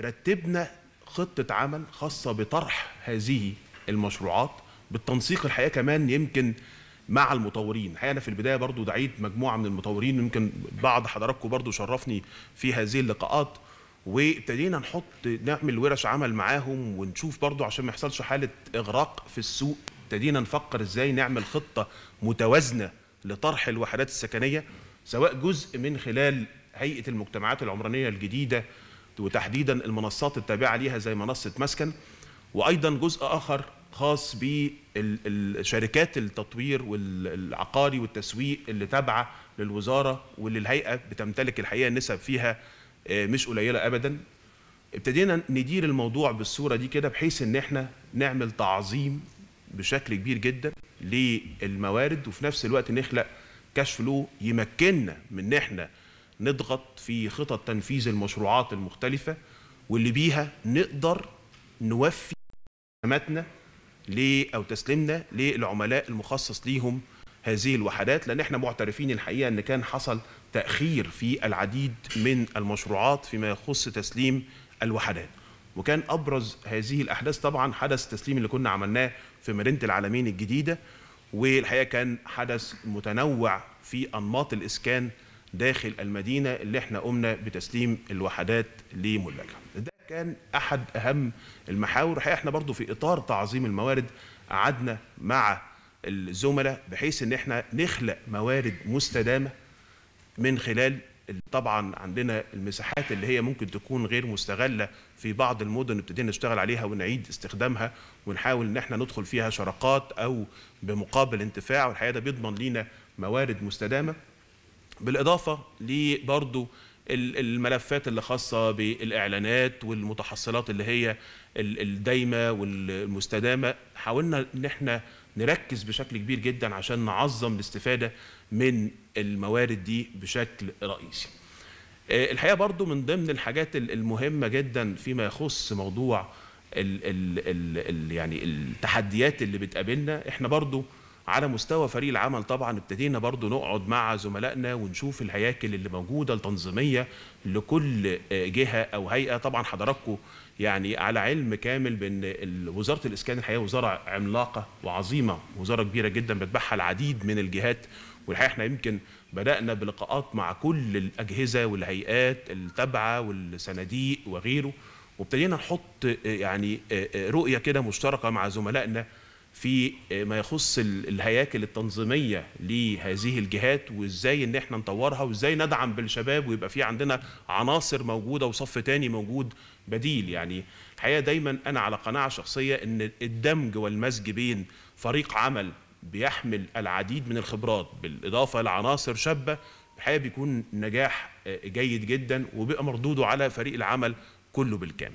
رتبنا خطه عمل خاصه بطرح هذه المشروعات بالتنسيق الحقيقه كمان يمكن مع المطورين الحقيقه انا في البدايه برضو دعيت مجموعه من المطورين يمكن بعض حضراتكم برضو شرفني في هذه اللقاءات وابتدينا نحط نعمل ورش عمل معاهم ونشوف برضو عشان ما يحصلش حاله اغراق في السوق ابتدينا نفكر ازاي نعمل خطه متوازنه لطرح الوحدات السكنيه سواء جزء من خلال هيئه المجتمعات العمرانيه الجديده وتحديدا المنصات التابعه ليها زي منصه مسكن وايضا جزء اخر خاص بالشركات التطوير والعقاري والتسويق اللي تابعه للوزاره واللي الهيئه بتمتلك الحقيقه نسب فيها آه، مش قليله ابدا ابتدينا ندير الموضوع بالصوره دي كده بحيث ان احنا نعمل تعظيم بشكل كبير جدا للموارد وفي نفس الوقت نخلق كاش فلو يمكننا من ان احنا نضغط في خطط تنفيذ المشروعات المختلفة واللي بيها نقدر نوفي خدماتنا أو تسليمنا للعملاء المخصص ليهم هذه الوحدات لأن احنا معترفين الحقيقة أن كان حصل تأخير في العديد من المشروعات فيما يخص تسليم الوحدات وكان أبرز هذه الأحداث طبعا حدث التسليم اللي كنا عملناه في مدينة العالمين الجديدة والحقيقة كان حدث متنوع في أنماط الإسكان داخل المدينة اللي احنا قمنا بتسليم الوحدات لملاكها ده كان أحد أهم المحاور حقيقة احنا برضو في إطار تعظيم الموارد قعدنا مع الزملاء بحيث ان احنا نخلق موارد مستدامة من خلال طبعا عندنا المساحات اللي هي ممكن تكون غير مستغله في بعض المدن ابتدينا نشتغل عليها ونعيد استخدامها ونحاول ان احنا ندخل فيها شراكات او بمقابل انتفاع والحقيقه ده بيضمن لينا موارد مستدامه بالاضافه لبرضو الملفات اللي خاصه بالاعلانات والمتحصلات اللي هي الدايمه والمستدامه حاولنا ان احنا نركز بشكل كبير جدا عشان نعظم الاستفاده من الموارد دي بشكل رئيسي آه، الحقيقه برضو من ضمن الحاجات المهمه جدا فيما يخص موضوع الـ الـ الـ يعني التحديات اللي بتقابلنا احنا برضو على مستوى فريق العمل طبعا ابتدينا برضو نقعد مع زملائنا ونشوف الهياكل اللي موجوده التنظيميه لكل آه، جهه او هيئه طبعا حضراتكم يعني على علم كامل بان وزاره الاسكان الحقيقه وزاره عملاقه وعظيمه وزاره كبيره جدا بتبعها العديد من الجهات والحقيقه احنا يمكن بدانا بلقاءات مع كل الاجهزه والهيئات التابعه والصناديق وغيره وابتدينا نحط آه، يعني آه، رؤيه كده مشتركه مع زملائنا في آه، ما يخص الهياكل التنظيميه لهذه الجهات وازاي ان احنا نطورها وازاي ندعم بالشباب ويبقى في عندنا عناصر موجوده وصف تاني موجود بديل يعني الحقيقه دايما انا على قناعه شخصيه ان الدمج والمزج بين فريق عمل بيحمل العديد من الخبرات بالاضافه لعناصر شابه الحقيقه بيكون نجاح آه، جيد جدا وبيبقى مردوده على فريق العمل كله بالكامل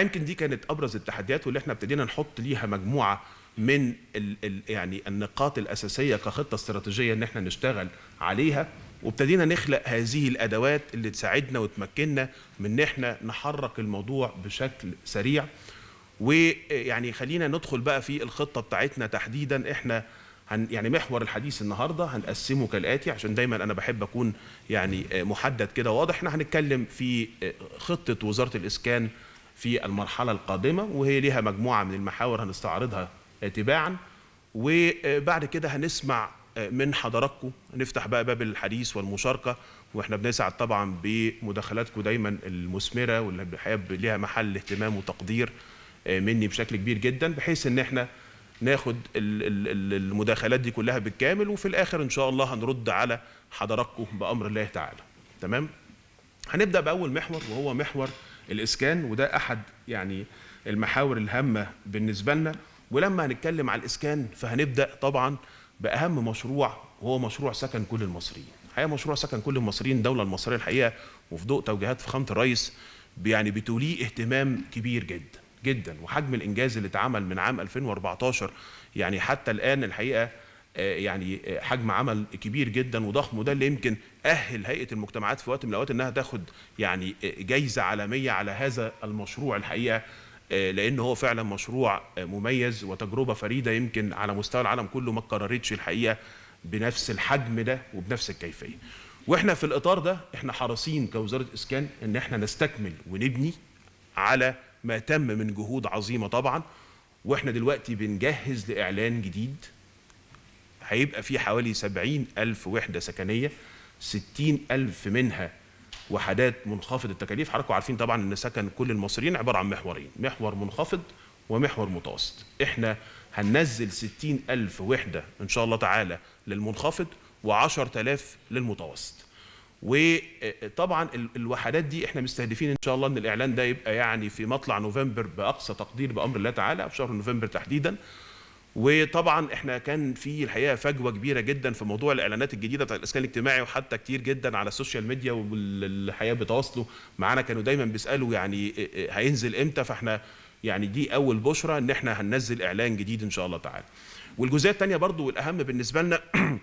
يمكن دي كانت ابرز التحديات واللي احنا ابتدينا نحط ليها مجموعه من ال ال يعني النقاط الاساسيه كخطه استراتيجيه ان احنا نشتغل عليها وابتدينا نخلق هذه الادوات اللي تساعدنا وتمكننا من ان احنا نحرك الموضوع بشكل سريع ويعني خلينا ندخل بقى في الخطه بتاعتنا تحديدا احنا هن يعني محور الحديث النهارده هنقسمه كالاتي عشان دايما انا بحب اكون يعني محدد كده واضح احنا هنتكلم في خطه وزاره الاسكان في المرحلة القادمة وهي ليها مجموعة من المحاور هنستعرضها تباعا وبعد كده هنسمع من حضراتكم نفتح بقى باب الحديث والمشاركة واحنا بنسعد طبعا بمداخلاتكم دايما المثمرة واللي بحب ليها محل اهتمام وتقدير مني بشكل كبير جدا بحيث ان احنا ناخد المداخلات دي كلها بالكامل وفي الاخر ان شاء الله هنرد على حضراتكم بامر الله تعالى تمام هنبدا باول محور وهو محور الاسكان وده احد يعني المحاور الهامه بالنسبه لنا ولما هنتكلم على الاسكان فهنبدا طبعا باهم مشروع وهو مشروع سكن كل المصريين الحقيقه مشروع سكن كل المصريين الدوله المصريه الحقيقه وفي ضوء توجيهات فخامه الرئيس يعني بتوليه اهتمام كبير جدا جدا وحجم الانجاز اللي اتعمل من عام 2014 يعني حتى الان الحقيقه آه، يعني آه، حجم عمل كبير جدا وضخم وده اللي يمكن اهل هيئه المجتمعات في وقت من الاوقات انها تاخد يعني آه، جايزه عالميه على هذا المشروع الحقيقه لان هو فعلا مشروع مميز وتجربه فريده يمكن على مستوى العالم كله ما اتكررتش الحقيقه بنفس الحجم ده وبنفس الكيفيه. واحنا في الاطار ده احنا حريصين كوزاره اسكان ان احنا نستكمل ونبني على ما تم من جهود عظيمه طبعا واحنا دلوقتي بنجهز لاعلان جديد هيبقى في حوالي 70 ألف وحدة سكنية 60 ألف منها وحدات منخفض التكاليف حضراتكم عارفين طبعا ان سكن كل المصريين عباره عن محورين محور منخفض ومحور متوسط احنا هننزل 60 ألف وحدة إن شاء الله تعالى للمنخفض و10000 للمتوسط وطبعا الوحدات دي احنا مستهدفين ان شاء الله ان الاعلان ده يبقى يعني في مطلع نوفمبر باقصى تقدير بامر الله تعالى في شهر نوفمبر تحديدا وطبعا احنا كان في الحقيقه فجوه كبيره جدا في موضوع الاعلانات الجديده بتاع الاسكان الاجتماعي وحتى كتير جدا على السوشيال ميديا والحقيقه بيتواصلوا معانا كانوا دايما بيسالوا يعني إيه، إيه، إيه، هينزل امتى فاحنا يعني دي اول بشرة ان احنا هننزل اعلان جديد ان شاء الله تعالى والجزئيه الثانيه برضو والاهم بالنسبه لنا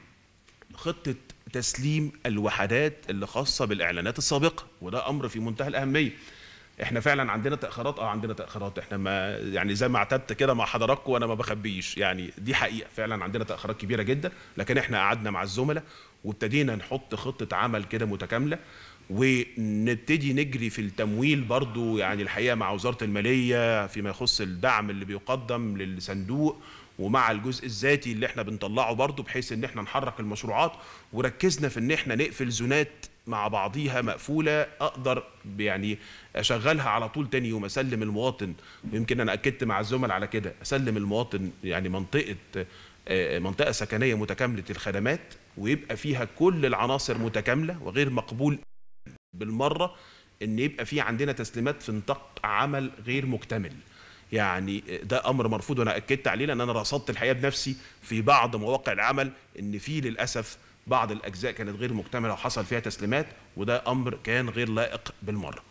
خطه تسليم الوحدات اللي خاصه بالاعلانات السابقه وده امر في منتهى الاهميه احنا فعلا عندنا تاخيرات اه عندنا تاخيرات احنا ما يعني زي ما اعتدت كده مع حضراتكم وانا ما بخبيش يعني دي حقيقه فعلا عندنا تاخيرات كبيره جدا لكن احنا قعدنا مع الزملاء وابتدينا نحط خطه عمل كده متكامله ونبتدي نجري في التمويل برضو يعني الحقيقة مع وزارة المالية فيما يخص الدعم اللي بيقدم للصندوق ومع الجزء الذاتي اللي احنا بنطلعه برضو بحيث ان احنا نحرك المشروعات وركزنا في ان احنا نقفل زونات مع بعضيها مقفولة أقدر يعني أشغلها على طول تاني يوم أسلم المواطن ويمكن أنا أكدت مع الزملاء على كده أسلم المواطن يعني منطقة آه، منطقة سكنية متكاملة الخدمات ويبقى فيها كل العناصر متكاملة وغير مقبول بالمره ان يبقى في عندنا تسليمات في نطاق عمل غير مكتمل يعني ده امر مرفوض وانا اكدت عليه لان انا رصدت الحقيقه بنفسي في بعض مواقع العمل ان في للاسف بعض الاجزاء كانت غير مكتمله وحصل فيها تسليمات وده امر كان غير لائق بالمره